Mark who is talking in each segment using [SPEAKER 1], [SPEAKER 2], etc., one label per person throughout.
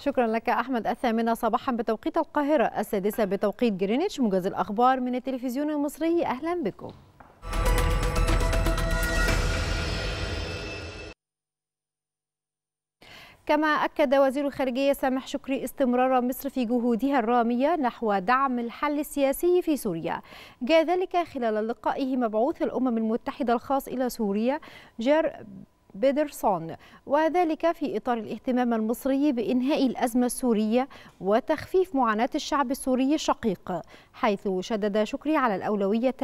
[SPEAKER 1] شكرا لك أحمد الثامنة صباحا بتوقيت القاهرة السادسة بتوقيت جرينتش موجز الأخبار من التلفزيون المصري أهلا بكم كما أكد وزير الخارجية سامح شكري استمرار مصر في جهودها الرامية نحو دعم الحل السياسي في سوريا جاء ذلك خلال لقائه مبعوث الأمم المتحدة الخاص إلى سوريا جار بيدرسون وذلك في إطار الاهتمام المصري بإنهاء الأزمة السورية وتخفيف معاناة الشعب السوري الشقيق حيث شدد شكري على الأولوية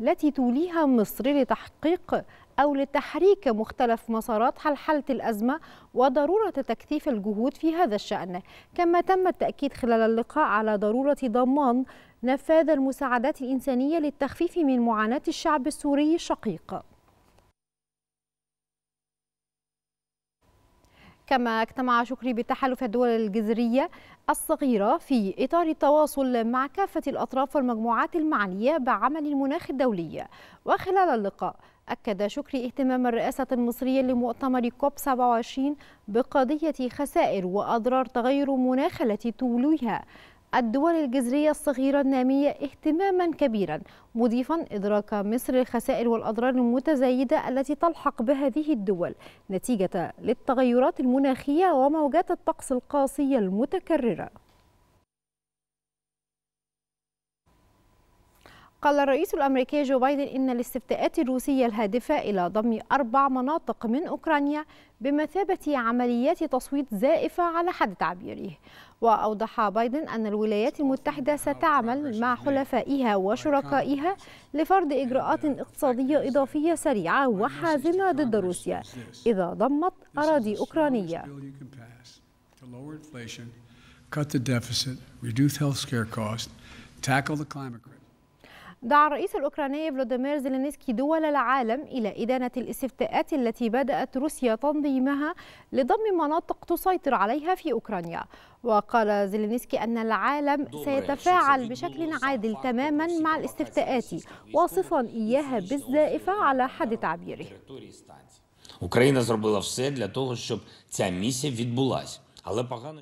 [SPEAKER 1] التي توليها مصر لتحقيق أو لتحريك مختلف مسارات حل حالة الأزمة وضرورة تكثيف الجهود في هذا الشأن كما تم التأكيد خلال اللقاء على ضرورة ضمان نفاذ المساعدات الإنسانية للتخفيف من معاناة الشعب السوري الشقيق كما اجتمع شكري بتحالف الدول الجزرية الصغيرة في إطار التواصل مع كافة الأطراف والمجموعات المعنية بعمل المناخ الدولي وخلال اللقاء أكد شكري اهتمام الرئاسة المصرية لمؤتمر كوب 27 بقضية خسائر وأضرار تغير المناخ التي توليها الدول الجزرية الصغيرة النامية اهتماما كبيرا مضيفا إدراك مصر الخسائر والأضرار المتزايدة التي تلحق بهذه الدول نتيجة للتغيرات المناخية وموجات الطقس القاسية المتكررة قال الرئيس الأمريكي جو بايدن إن الاستفتاءات الروسية الهادفة إلى ضم أربع مناطق من أوكرانيا بمثابة عمليات تصويت زائفة على حد تعبيره وأوضح بايدن أن الولايات المتحدة ستعمل مع حلفائها وشركائها لفرض إجراءات اقتصادية إضافية سريعة وحازمة ضد روسيا إذا ضمت أراضي أوكرانية cut the deficit, reduce health care costs, tackle the climate crisis. دعا الرئيس الأوكراني فلوديمير زيلينسكي دول العالم إلى إدانة الاستفتاءات التي بدأت روسيا تنظيمها لضم مناطق تسيطر عليها في أوكرانيا وقال زيلينسكي أن العالم سيتفاعل بشكل عادل تماما مع الاستفتاءات واصفا إياها بالزائفة على حد تعبيره щоб ця місія Але погано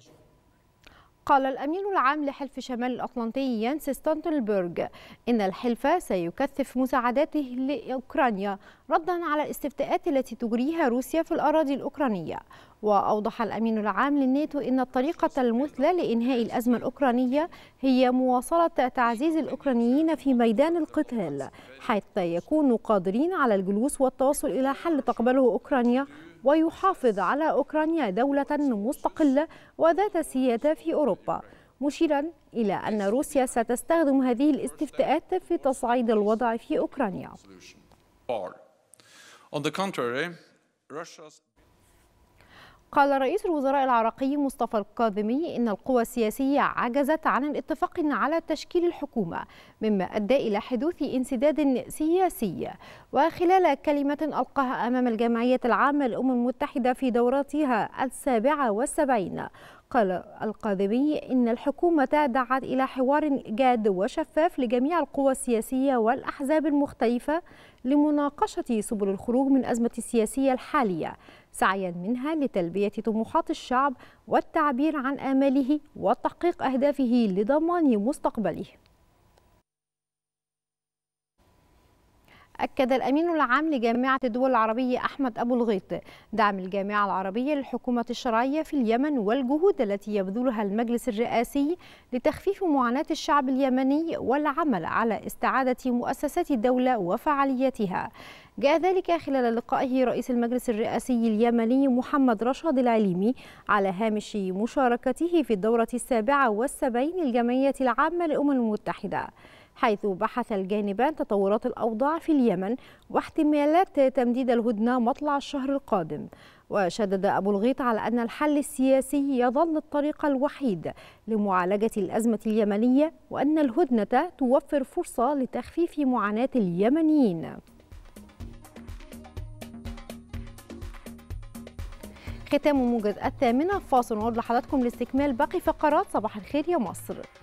[SPEAKER 1] قال الأمين العام لحلف شمال الأطلنطي يانس ستانتنبرغ إن الحلف سيكثف مساعداته لأوكرانيا ردا على الاستفتاءات التي تجريها روسيا في الأراضي الأوكرانية وأوضح الأمين العام للناتو أن الطريقة المثلى لإنهاء الأزمة الأوكرانية هي مواصلة تعزيز الأوكرانيين في ميدان القتال حتى يكونوا قادرين على الجلوس والتوصل إلى حل تقبله أوكرانيا ويحافظ على أوكرانيا دولة مستقلة وذات سيادة في أوروبا مشيرا إلى أن روسيا ستستخدم هذه الاستفتاءات في تصعيد الوضع في أوكرانيا. قال رئيس الوزراء العراقي مصطفى الكاظمي إن القوى السياسية عجزت عن الاتفاق على تشكيل الحكومة مما أدى إلى حدوث انسداد سياسي وخلال كلمة ألقاها أمام الجمعية العامة للأمم المتحدة في دورتها السابعة والسبعين قال القاذبي إن الحكومة دعت إلى حوار جاد وشفاف لجميع القوى السياسية والأحزاب المختلفة لمناقشة سبل الخروج من أزمة السياسية الحالية سعيا منها لتلبية طموحات الشعب والتعبير عن آماله وتحقيق أهدافه لضمان مستقبله أكد الأمين العام لجامعة الدول العربية أحمد أبو الغيط دعم الجامعة العربية للحكومة الشرعية في اليمن والجهود التي يبذلها المجلس الرئاسي لتخفيف معاناة الشعب اليمني والعمل على استعادة مؤسسات الدولة وفعاليتها جاء ذلك خلال لقائه رئيس المجلس الرئاسي اليمني محمد رشاد العليمي على هامش مشاركته في الدورة السابعة والسبعين للجمعية العامة للأمم المتحدة حيث بحث الجانبان تطورات الأوضاع في اليمن واحتمالات تمديد الهدنة مطلع الشهر القادم وشدد أبو الغيط على أن الحل السياسي يظل الطريق الوحيد لمعالجة الأزمة اليمنية وأن الهدنة توفر فرصة لتخفيف معاناة اليمنيين ختام موجز الثامنة فاصل ونعود لحضراتكم لاستكمال باقي فقرات صباح الخير يا مصر